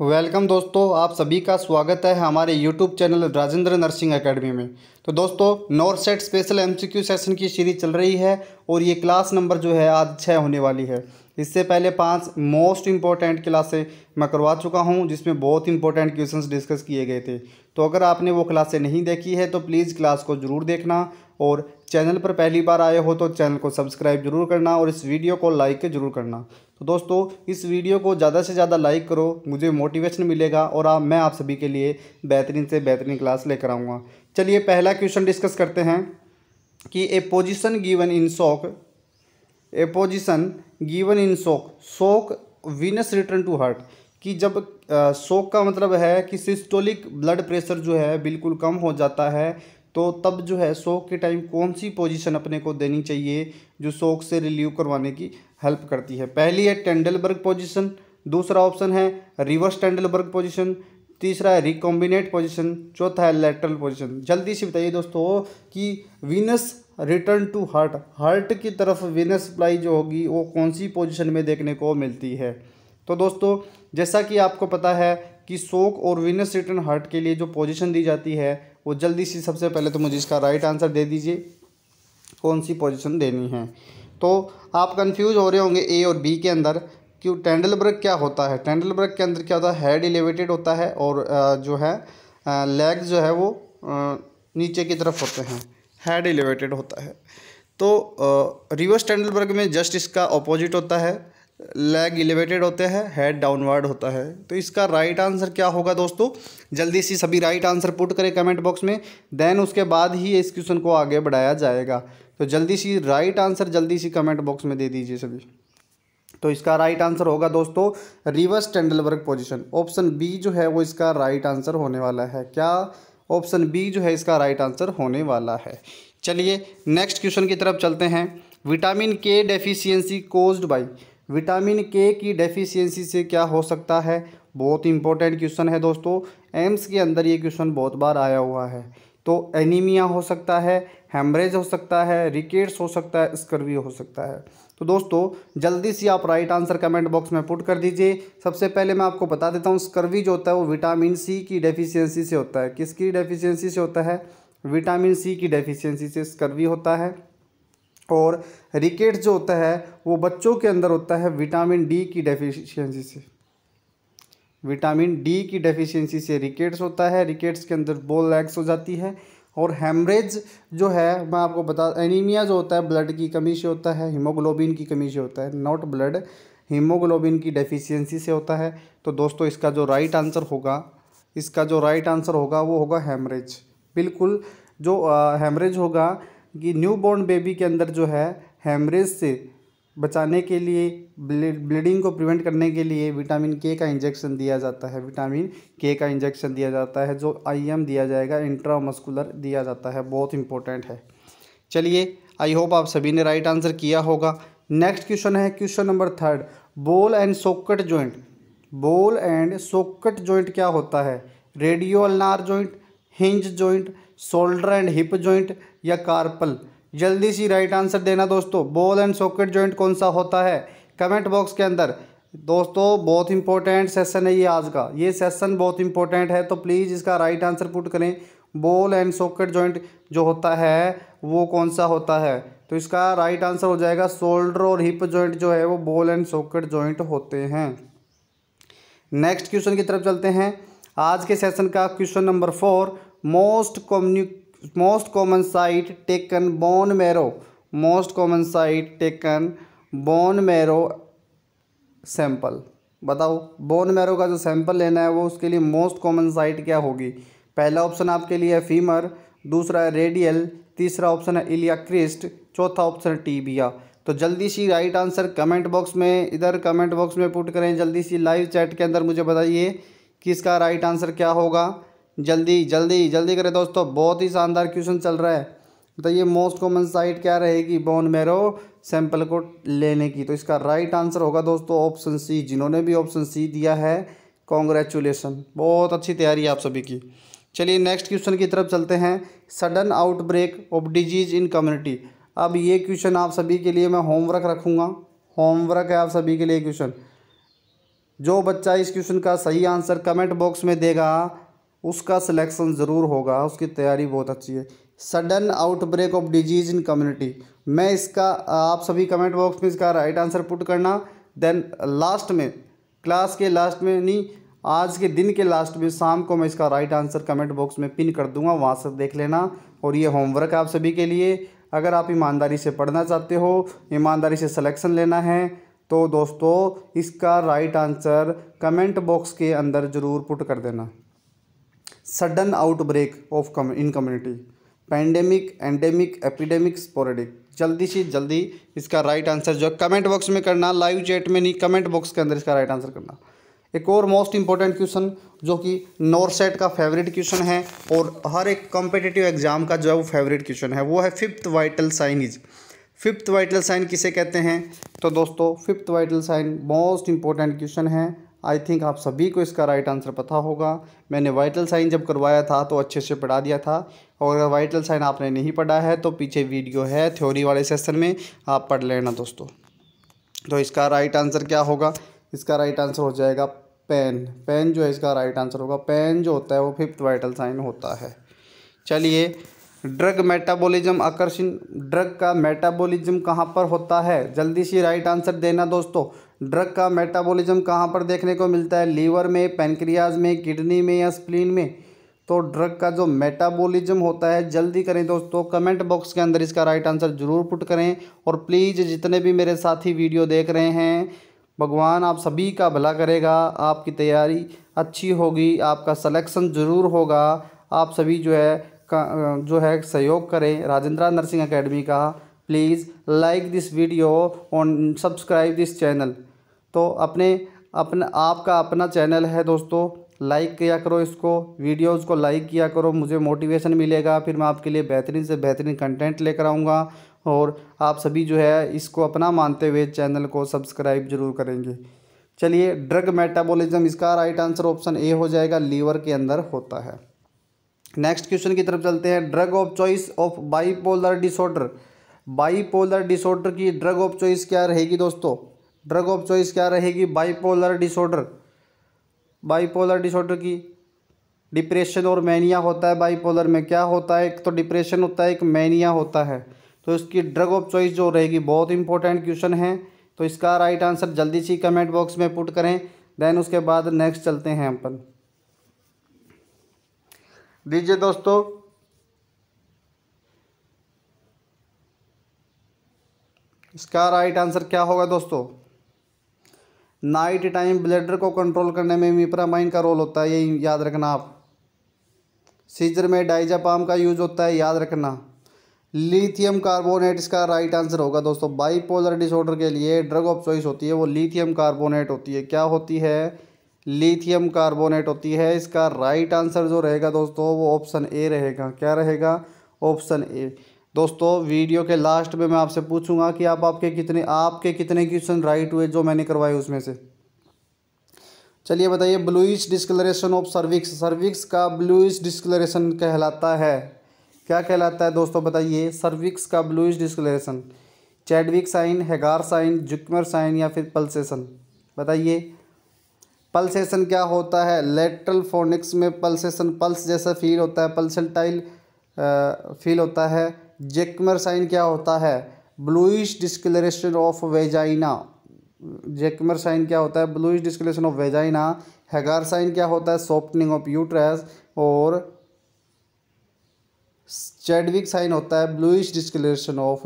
welcome दोस्तों आप सभी का स्वागत है हमारे YouTube channel Rajendra nursing academy में तो दोस्तों NORCET special MCQ session की सीरीज चल रही है और ये क्लास नंबर जो है आज छः होने वाली है इससे पहले पांच मोस्ट इम्पॉर्टेंट क्लासें मैं करवा चुका हूँ जिसमें बहुत इंपॉर्टेंट क्वेश्चन डिस्कस किए गए थे तो अगर आपने वो क्लासें नहीं देखी है तो प्लीज़ क्लास को ज़रूर देखना और चैनल पर पहली बार आए हो तो चैनल को सब्सक्राइब जरूर करना और इस वीडियो को लाइक जरूर करना तो दोस्तों इस वीडियो को ज़्यादा से ज़्यादा लाइक करो मुझे मोटिवेशन मिलेगा और आप मैं आप सभी के लिए बेहतरीन से बेहतरीन क्लास लेकर आऊँगा चलिए पहला क्वेश्चन डिस्कस करते हैं कि ए पोजिशन गिवन इन शोक ए पोजिशन गिवन इन शोक शोक वीनस रिटर्न टू हार्ट कि जब शोक का मतलब है कि सिस्टोलिक ब्लड प्रेशर जो है बिल्कुल कम हो जाता है तो तब जो है सोक के टाइम कौन सी पोजीशन अपने को देनी चाहिए जो शोक से रिलीव करवाने की हेल्प करती है पहली है टेंडलबर्ग पोजीशन दूसरा ऑप्शन है रिवर्स टेंडलबर्ग पोजीशन तीसरा है रिकॉम्बिनेट पोजीशन चौथा है लेटरल पोजीशन जल्दी से बताइए दोस्तों कि venous return to heart heart की तरफ वीनस सप्लाई जो होगी वो कौन सी पोजिशन में देखने को मिलती है तो दोस्तों जैसा कि आपको पता है कि सोक और वीनस रिटर्न हार्ट के लिए जो पोजीशन दी जाती है वो जल्दी से सबसे पहले तो मुझे इसका राइट आंसर दे दीजिए कौन सी पोजिशन देनी है तो आप कन्फ्यूज़ हो रहे होंगे ए और बी के अंदर क्यों टेंडलबर्ग क्या होता है टेंडल टेंडलबर्ग के अंदर क्या होता है हेड एलिवेटेड होता है और जो है लेग जो है वो नीचे की तरफ होते हैं हेड एलिवेटेड होता है तो रिवर्स टेंडलबर्ग में जस्ट इसका ऑपोजिट होता है लेग एलिवेटेड होते हैं हेड डाउनवर्ड होता है तो इसका राइट आंसर क्या होगा दोस्तों जल्दी से सभी राइट आंसर पुट करें कमेंट बॉक्स में देन उसके बाद ही इस क्वेश्चन को आगे बढ़ाया जाएगा तो जल्दी सी राइट आंसर जल्दी सी कमेंट बॉक्स में दे दीजिए सभी तो इसका राइट आंसर होगा दोस्तों reverse Trendelenburg position option B जो है वो इसका राइट आंसर होने वाला है क्या ऑप्शन बी जो है इसका राइट आंसर होने वाला है चलिए नेक्स्ट क्वेश्चन की तरफ चलते हैं विटामिन के डेफिशियंसी कोज्ड बाई विटामिन के की डेफिशिएंसी से क्या हो सकता है बहुत इंपॉर्टेंट क्वेश्चन है दोस्तों एम्स के अंदर ये क्वेश्चन बहुत बार आया हुआ है तो एनीमिया हो सकता है हेमरेज हो सकता है रिकेट्स हो सकता है स्कर्वी हो सकता है तो दोस्तों जल्दी से आप राइट आंसर कमेंट बॉक्स में पुट कर दीजिए सबसे पहले मैं आपको बता देता हूँ स्कर्वी जो होता है वो विटामिन सी की डेफिशिएंसी से होता है किसकी डेफिशिएंसी से होता है विटामिन सी की डेफिशिएंसी से स्कर्वी होता है और रिकेट्स जो होता है वो बच्चों के अंदर होता है विटामिन डी की डेफिशिएंसी से विटामिन डी की डेफिशिएंसी से रिकेट्स होता है रिकेट्स के अंदर बोल लैग्स हो जाती है और हेमरेज जो है मैं आपको बता एनीमिया जो होता है ब्लड की कमी से होता है हीमोग्लोबिन की कमी से होता है नॉट ब्लड हीमोग्लोबिन की डेफिशिएंसी से होता है तो दोस्तों इसका जो राइट आंसर होगा इसका जो राइट आंसर होगा वो होगा हेमरेज बिल्कुल जो हेमरेज होगा कि न्यू बॉर्न बेबी के अंदर जो है हेमरेज से बचाने के लिए ब्लीडिंग को प्रिवेंट करने के लिए विटामिन के का इंजेक्शन दिया जाता है विटामिन के का इंजेक्शन दिया जाता है जो आईएम दिया जाएगा इंट्रामस्कुलर दिया जाता है बहुत इंपॉर्टेंट है चलिए आई होप आप सभी ने राइट आंसर किया होगा नेक्स्ट क्वेश्चन है question number third ball and socket joint ball and socket joint क्या होता है radio ulnar joint hinge joint shoulder and hip joint या कार्पल जल्दी सी राइट आंसर देना दोस्तों बॉल एंड सॉकेट जॉइंट कौन सा होता है कमेंट बॉक्स के अंदर दोस्तों बहुत इंपॉर्टेंट सेशन है ये आज का ये सेशन बहुत इंपॉर्टेंट है तो प्लीज़ इसका राइट आंसर पुट करें बॉल एंड सॉकेट जॉइंट जो होता है वो कौन सा होता है तो इसका राइट आंसर हो जाएगा शोल्डर और हिप जॉइंट जो है वो बॉल एंड सॉकेट जॉइंट होते हैं नेक्स्ट क्वेश्चन की तरफ चलते हैं आज के सेशन का question number four most common most common site taken bone marrow most common site taken bone marrow sample बताओ बोन मैरो का जो सैंपल लेना है वो उसके लिए मोस्ट कॉमन साइट क्या होगी पहला ऑप्शन आपके लिए है फीमर दूसरा है रेडियल तीसरा ऑप्शन है इलिया क्रिस्ट चौथा ऑप्शन है टीबिया तो जल्दी सी राइट आंसर कमेंट बॉक्स में इधर कमेंट बॉक्स में पुट करें जल्दी सी लाइव चैट के अंदर मुझे बताइए कि इसका राइट आंसर क्या होगा जल्दी जल्दी जल्दी करें दोस्तों बहुत ही शानदार क्वेश्चन चल रहा है तो ये मोस्ट कॉमन साइट क्या रहेगी बोन मेरो सैंपल को लेने की तो इसका राइट आंसर होगा दोस्तों ऑप्शन सी जिन्होंने भी ऑप्शन सी दिया है कॉन्ग्रेचुलेसन बहुत अच्छी तैयारी आप सभी की चलिए नेक्स्ट क्वेश्चन की तरफ चलते हैं sudden outbreak of disease in community अब ये क्वेश्चन आप सभी के लिए मैं होमवर्क रखूँगा होमवर्क है आप सभी के लिए क्वेश्चन जो बच्चा इस क्वेश्चन का सही आंसर कमेंट बॉक्स में देगा उसका सिलेक्शन ज़रूर होगा उसकी तैयारी बहुत अच्छी है sudden outbreak of disease in community मैं इसका आप सभी कमेंट बॉक्स में इसका राइट आंसर पुट करना देन लास्ट में क्लास के लास्ट में नहीं आज के दिन के लास्ट में शाम को मैं इसका राइट आंसर कमेंट बॉक्स में पिन कर दूंगा वहाँ से देख लेना और ये होमवर्क आप सभी के लिए अगर आप ईमानदारी से पढ़ना चाहते हो ईमानदारी से सिलेक्शन लेना है तो दोस्तों इसका राइट आंसर कमेंट बॉक्स के अंदर ज़रूर पुट कर देना sudden outbreak of in community pandemic endemic epidemic sporadic जल्दी से जल्दी इसका राइट आंसर जो है कमेंट बॉक्स में करना लाइव चैट में नहीं कमेंट बॉक्स के अंदर इसका राइट आंसर करना एक और मोस्ट इंपॉर्टेंट क्वेश्चन जो कि नॉर्सेट का फेवरेट क्वेश्चन है और हर एक कॉम्पिटेटिव एग्जाम का जो है वो फेवरेट क्वेश्चन है वो है fifth vital sign is fifth vital sign किसे कहते हैं तो दोस्तों fifth vital sign most important question है आई थिंक आप सभी को इसका राइट आंसर पता होगा मैंने वाइटल साइन जब करवाया था तो अच्छे से पढ़ा दिया था और अगर वाइटल साइन आपने नहीं पढ़ा है तो पीछे वीडियो है थ्योरी वाले सेशन में आप पढ़ लेना दोस्तों तो इसका राइट आंसर क्या होगा इसका राइट आंसर हो जाएगा पेन पेन जो है इसका राइट आंसर होगा पेन जो होता है वो फिफ्थ वाइटल साइन होता है चलिए ड्रग मेटाबॉलिज्म आकर्षण ड्रग का मेटाबॉलिज्म कहाँ पर होता है जल्दी से राइट आंसर देना दोस्तों ड्रग का मेटाबॉलिज्म कहाँ पर देखने को मिलता है लीवर में पेनक्रियाज में किडनी में या स्प्लीन में तो ड्रग का जो मेटाबॉलिज्म होता है जल्दी करें दोस्तों कमेंट बॉक्स के अंदर इसका राइट आंसर ज़रूर पुट करें और प्लीज़ जितने भी मेरे साथी वीडियो देख रहे हैं भगवान आप सभी का भला करेगा आपकी तैयारी अच्छी होगी आपका सलेक्शन ज़रूर होगा आप सभी जो है का, जो है सहयोग करें राजेंद्रा नर्सिंग अकेडमी का प्लीज़ लाइक दिस वीडियो और सब्सक्राइब दिस चैनल तो अपने अपना आपका अपना चैनल है दोस्तों लाइक किया करो इसको वीडियोज़ को लाइक किया करो मुझे मोटिवेशन मिलेगा फिर मैं आपके लिए बेहतरीन से बेहतरीन कंटेंट लेकर आऊँगा और आप सभी जो है इसको अपना मानते हुए चैनल को सब्सक्राइब जरूर करेंगे चलिए ड्रग मेटाबॉलिज्म इसका राइट आंसर ऑप्शन ए हो जाएगा लीवर के अंदर होता है नेक्स्ट क्वेश्चन की तरफ चलते हैं drug of choice of bipolar disorder bipolar disorder की ड्रग ऑफ चॉइस क्या रहेगी दोस्तों ड्रग ऑफ चॉइस क्या रहेगी बाइपोलर डिसऑर्डर बाइपोलर डिसऑर्डर की डिप्रेशन और मैनिया होता है बाइपोलर में क्या होता है एक तो डिप्रेशन होता है एक मैनिया होता है तो इसकी ड्रग ऑफ चॉइस जो रहेगी बहुत इंपॉर्टेंट क्वेश्चन है तो इसका राइट आंसर जल्दी से कमेंट बॉक्स में पुट करें देन उसके बाद नेक्स्ट चलते हैं अपन दीजिए दोस्तों इसका राइट आंसर क्या होगा दोस्तों नाइट टाइम ब्लडर को कंट्रोल करने में मिप्रामाइन का रोल होता है ये याद रखना आप सीजर में डाइजापाम का यूज होता है याद रखना लिथियम कार्बोनेट इसका राइट आंसर होगा दोस्तों बाईपोलर डिसऑर्डर के लिए ड्रग ऑफ चॉइस होती है वो लिथियम कार्बोनेट होती है क्या होती है लिथियम कार्बोनेट होती है इसका राइट आंसर जो रहेगा दोस्तों वो ऑप्शन ए रहेगा क्या रहेगा ऑप्शन ए दोस्तों वीडियो के लास्ट में मैं आपसे पूछूंगा कि आप आपके कितने आपके कितने क्वेश्चन राइट हुए जो मैंने करवाए उसमें से चलिए बताइए bluish discolouration of cervix cervix का ब्लूइश डिस्कलरेशन कहलाता है क्या कहलाता है दोस्तों बताइए सर्विक्स का bluish discolouration Chadwick sign Hegar sign Jacquemier sign या फिर पल्सेशन बताइए पल्सेशन क्या होता है लेटरल फोनिक्स में पल्सेशन पल्स जैसा फील होता है टाइल फील होता है जेकमर साइन क्या होता है bluish discolouration of vagina Jacquemier sign क्या होता है bluish discolouration of vagina Hegar sign क्या होता है सॉफ्टनिंग ऑफ यूट्रेस और चैडविक साइन होता है ब्लूइश डिस्कलरेशन ऑफ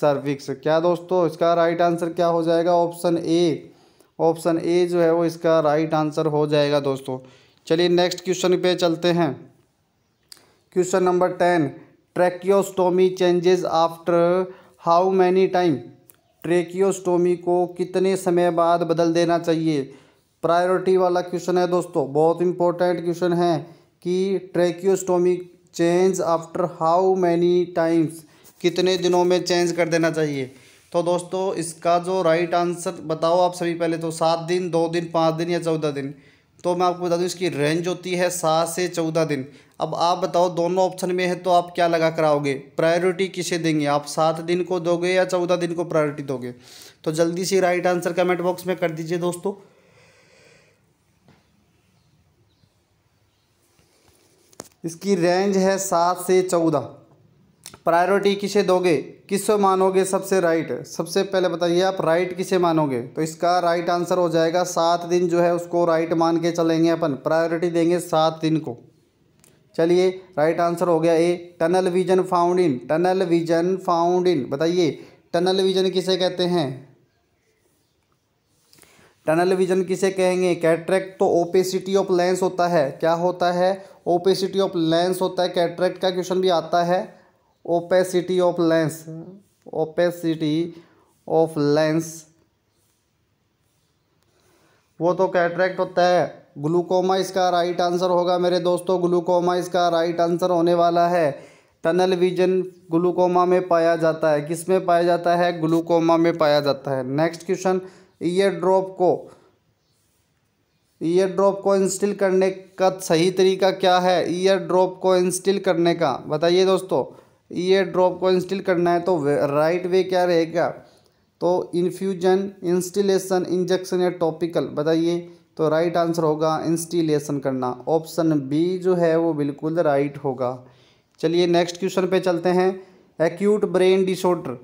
सर्विक्स क्या दोस्तों इसका राइट आंसर क्या हो जाएगा ऑप्शन ए ऑप्शन ए जो है वो इसका राइट आंसर हो जाएगा दोस्तों चलिए नेक्स्ट क्वेश्चन पे चलते हैं question number ten tracheostomy changes after how many time tracheostomy को कितने समय बाद बदल देना चाहिए प्रायोरिटी वाला क्वेश्चन है दोस्तों बहुत इंपॉर्टेंट क्वेश्चन है कि tracheostomy change after how many times कितने दिनों में चेंज कर देना चाहिए तो दोस्तों इसका जो राइट आंसर बताओ आप सभी पहले तो सात दिन दो दिन पाँच दिन या चौदह दिन तो मैं आपको बता दूं इसकी रेंज होती है सात से चौदह दिन अब आप बताओ दोनों ऑप्शन में है तो आप क्या लगा कर आओगे प्रायोरिटी किसे देंगे आप सात दिन को दोगे या चौदह दिन को प्रायोरिटी दोगे तो जल्दी से राइट आंसर कमेंट बॉक्स में कर दीजिए दोस्तों इसकी रेंज है सात से चौदह प्रायोरिटी किसे दोगे किससे मानोगे सबसे राइट सबसे पहले बताइए आप राइट किसे मानोगे तो इसका राइट आंसर हो जाएगा सात दिन जो है उसको राइट मान के चलेंगे अपन प्रायोरिटी देंगे सात दिन को चलिए राइट आंसर हो गया A tunnel vision found in tunnel vision found in बताइए टनल विजन किसे कहते हैं टनल विजन किसे कहेंगे कैट्रैक्ट तो ओपेसिटी ऑफ लेंस होता है क्या होता है ओपेसिटी ऑफ लेंस होता है कैट्रैक्ट का क्वेश्चन भी आता है opacity of lens opacity of lens वो तो कैट्रैक्ट होता है ग्लूकोमा इसका राइट आंसर होगा मेरे दोस्तों ग्लूकोमा इसका राइट आंसर होने वाला है टनल विजन ग्लूकोमा में पाया जाता है किस में पाया जाता है ग्लूकोमा में पाया जाता है नेक्स्ट क्वेश्चन ईयर ड्रॉप को ईयर ड्रॉप को इंस्टिल करने का सही तरीका क्या है ईयर ड्रॉप को इंस्टिल करने का बताइए दोस्तों ये ड्रॉप को इंस्टिल करना है तो राइट वे क्या रहेगा तो इन्फ्यूजन इंस्टिलेशन इंजेक्शन या टॉपिकल बताइए तो राइट आंसर होगा इंस्टिलेशन करना ऑप्शन बी जो है वो बिल्कुल राइट होगा चलिए नेक्स्ट क्वेश्चन पे चलते हैं एक्यूट ब्रेन डिसऑर्डर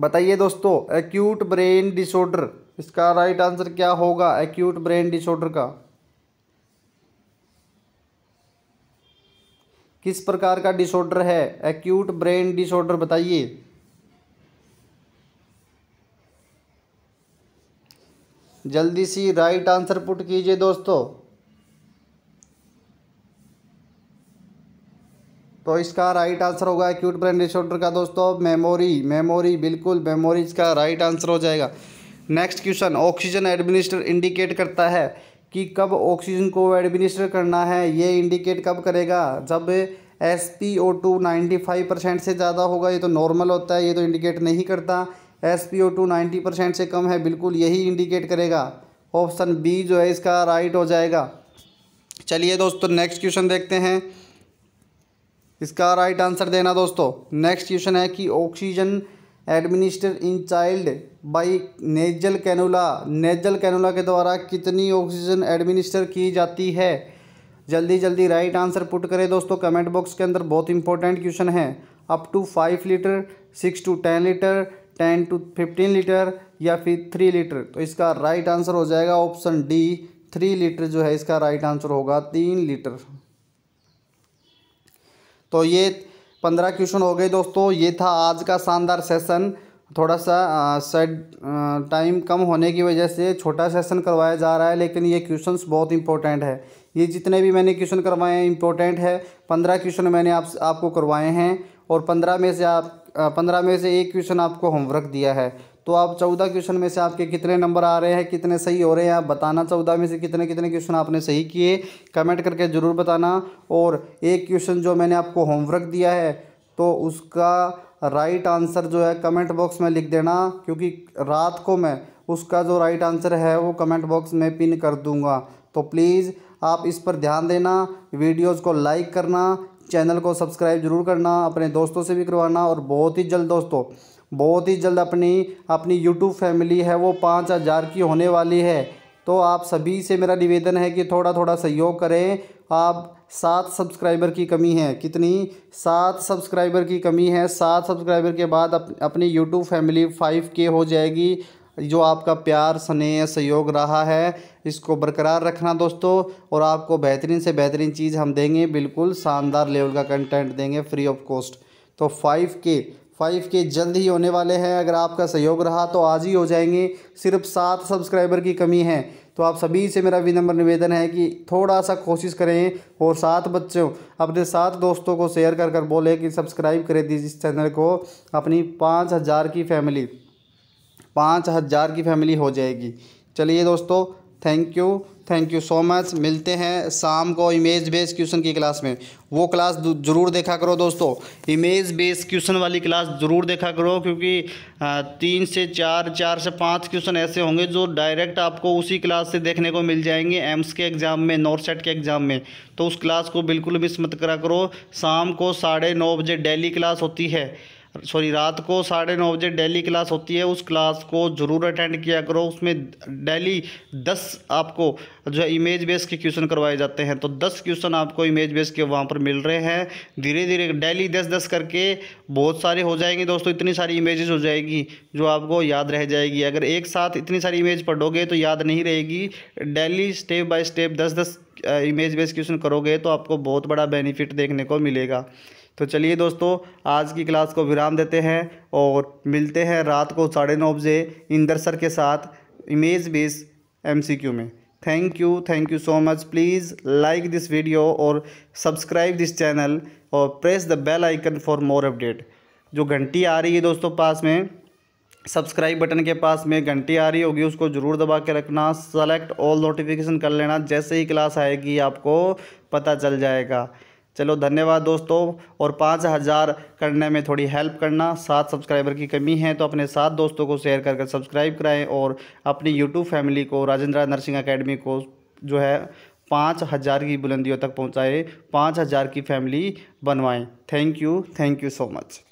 बताइए दोस्तों एक्यूट ब्रेन डिसऑर्डर इसका राइट आंसर क्या होगा एक्यूट ब्रेन डिसऑर्डर का किस प्रकार का डिसऑर्डर है एक्यूट ब्रेन डिसऑर्डर बताइए जल्दी सी राइट आंसर पुट कीजिए दोस्तों तो इसका राइट आंसर होगा एक्यूट ब्रेन डिसऑर्डर का दोस्तों मेमोरी मेमोरी बिल्कुल मेमोरी इसका राइट आंसर हो जाएगा next question oxygen administer indicate करता है कि कब ऑक्सीजन को एडमिनिस्टर करना है ये इंडिकेट कब करेगा जब S P O two ninety five percent से ज़्यादा होगा ये तो नॉर्मल होता है ये तो इंडिकेट नहीं करता S P O two ninety percent से कम है बिल्कुल यही इंडिकेट करेगा ऑप्शन बी जो है इसका राइट हो जाएगा चलिए दोस्तों नेक्स्ट क्वेश्चन देखते हैं इसका राइट आंसर देना दोस्तों नेक्स्ट क्वेश्चन है कि oxygen administer in child by nasal cannula nasal cannula के द्वारा कितनी ऑक्सीजन एडमिनिस्टर की जाती है जल्दी जल्दी राइट आंसर पुट करें दोस्तों कमेंट बॉक्स के अंदर बहुत इंपॉर्टेंट क्वेश्चन है up to five litre six to ten litre ten to fifteen litre या फिर थ्री लीटर तो इसका राइट आंसर हो जाएगा ऑप्शन डी थ्री लीटर जो है इसका राइट आंसर होगा तीन लीटर तो ये पंद्रह क्वेश्चन हो गए दोस्तों ये था आज का शानदार सेशन थोड़ा सा सेट टाइम कम होने की वजह से छोटा सेशन करवाया जा रहा है लेकिन ये क्वेश्चंस बहुत इंपॉर्टेंट है ये जितने भी मैंने क्वेश्चन करवाए हैं इंपॉर्टेंट है पंद्रह क्वेश्चन मैंने आप आपको करवाए हैं और पंद्रह में से आप पंद्रह में से एक क्वेश्चन आपको होमवर्क दिया है तो आप चौदह क्वेश्चन में से आपके कितने नंबर आ रहे हैं कितने सही हो रहे हैं आप बताना चौदह में से कितने कितने क्वेश्चन आपने सही किए कमेंट करके ज़रूर बताना और एक क्वेश्चन जो मैंने आपको होमवर्क दिया है तो उसका राइट आंसर जो है कमेंट बॉक्स में लिख देना क्योंकि रात को मैं उसका जो राइट आंसर है वो कमेंट बॉक्स में पिन कर दूंगा तो प्लीज़ आप इस पर ध्यान देना वीडियोज़ को लाइक करना चैनल को सब्सक्राइब जरूर करना अपने दोस्तों से भी करवाना और बहुत ही जल्द दोस्तों बहुत ही जल्द अपनी अपनी यूट्यूब फैमिली है वो पाँच हज़ार की होने वाली है तो आप सभी से मेरा निवेदन है कि थोड़ा थोड़ा सहयोग करें आप सात सब्सक्राइबर की कमी है कितनी सात सब्सक्राइबर की कमी है सात सब्सक्राइबर के बाद अप, अपनी यूट्यूब फैमिली फाइव के हो जाएगी जो आपका प्यार स्नेह सहयोग रहा है इसको बरकरार रखना दोस्तों और आपको बेहतरीन से बेहतरीन चीज़ हम देंगे बिल्कुल शानदार लेवल का कंटेंट देंगे फ्री ऑफ कॉस्ट तो फाइव के फाइव के जल्द ही होने वाले हैं अगर आपका सहयोग रहा तो आज ही हो जाएंगे सिर्फ सात सब्सक्राइबर की कमी है तो आप सभी से मेरा विनम्र निवेदन है कि थोड़ा सा कोशिश करें और सात बच्चों अपने सात दोस्तों को शेयर कर कर बोले कि सब्सक्राइब करें दीजिए इस चैनल को अपनी पाँच हज़ार की फैमिली पाँच हज़ार की फैमिली हो जाएगी चलिए दोस्तों thank you thank you so much मिलते हैं शाम को इमेज बेस क्वेश्चन की क्लास में वो क्लास ज़रूर देखा करो दोस्तों इमेज बेस क्वेश्चन वाली क्लास ज़रूर देखा करो क्योंकि तीन से चार चार से पाँच क्वेश्चन ऐसे होंगे जो डायरेक्ट आपको उसी क्लास से देखने को मिल जाएंगे एम्स के एग्ज़ाम में नॉर्थ सेट के एग्ज़ाम में तो उस क्लास को बिल्कुल मिस मत करा करो शाम को साढ़े नौ बजे डेली क्लास होती है सॉरी रात को साढ़े नौ बजे डेली क्लास होती है उस क्लास को ज़रूर अटेंड किया करो उसमें डेली दस आपको जो है इमेज बेस के क्वेश्चन करवाए जाते हैं तो दस क्वेश्चन आपको इमेज बेस के वहाँ पर मिल रहे हैं धीरे धीरे डेली दस दस करके बहुत सारे हो जाएंगे दोस्तों इतनी सारी इमेजेस हो जाएगी जो आपको याद रह जाएगी अगर एक साथ इतनी सारी इमेज पढ़ोगे तो याद नहीं रहेगी डेली स्टेप बाय स्टेप दस दस इमेज बेस क्वेश्चन करोगे तो आपको बहुत बड़ा बेनिफिट देखने को मिलेगा तो चलिए दोस्तों आज की क्लास को विराम देते हैं और मिलते हैं रात को साढ़े नौ बजे इंदर सर के साथ इमेज बेस एमसीक्यू में thank you thank you so much please like this video और सब्सक्राइब दिस चैनल और press the bell icon for more update जो घंटी आ रही है दोस्तों पास में सब्सक्राइब बटन के पास में घंटी आ रही होगी उसको ज़रूर दबा के रखना सेलेक्ट ऑल नोटिफिकेशन कर लेना जैसे ही क्लास आएगी आपको पता चल जाएगा चलो धन्यवाद दोस्तों और पाँच हज़ार करने में थोड़ी हेल्प करना सात सब्सक्राइबर की कमी है तो अपने सात दोस्तों को शेयर कर सब्सक्राइब कराएं और अपनी यूट्यूब फैमिली को राजेंद्र नर्सिंग अकेडमी को जो है पाँच हज़ार की बुलंदियों तक पहुंचाएं पाँच हज़ार की फैमिली बनवाएं thank you thank you so much